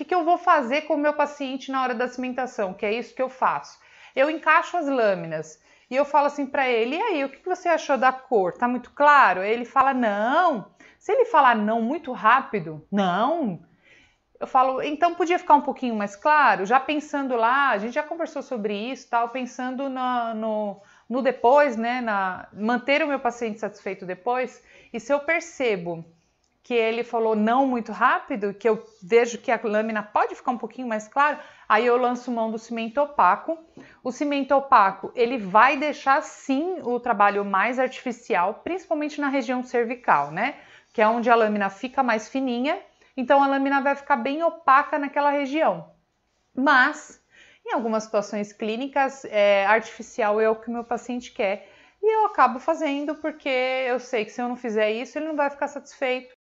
que, que eu vou fazer com o meu paciente na hora da cimentação? Que é isso que eu faço. Eu encaixo as lâminas e eu falo assim para ele: e aí, o que, você achou da cor? Tá muito claro? Ele fala: não. Se ele falar não muito rápido, não. Eu falo, então podia ficar um pouquinho mais claro, já pensando lá, a gente já conversou sobre isso, tal, pensando no, no, no depois, né, na manter o meu paciente satisfeito depois. E se eu percebo que ele falou não muito rápido, que eu vejo que a lâmina pode ficar um pouquinho mais clara, aí eu lanço mão do cimento opaco. O cimento opaco, ele vai deixar sim o trabalho mais artificial, principalmente na região cervical, né? Que é onde a lâmina fica mais fininha, então a lâmina vai ficar bem opaca naquela região. Mas, em algumas situações clínicas, é, artificial é o que o meu paciente quer. E eu acabo fazendo porque eu sei que se eu não fizer isso, ele não vai ficar satisfeito.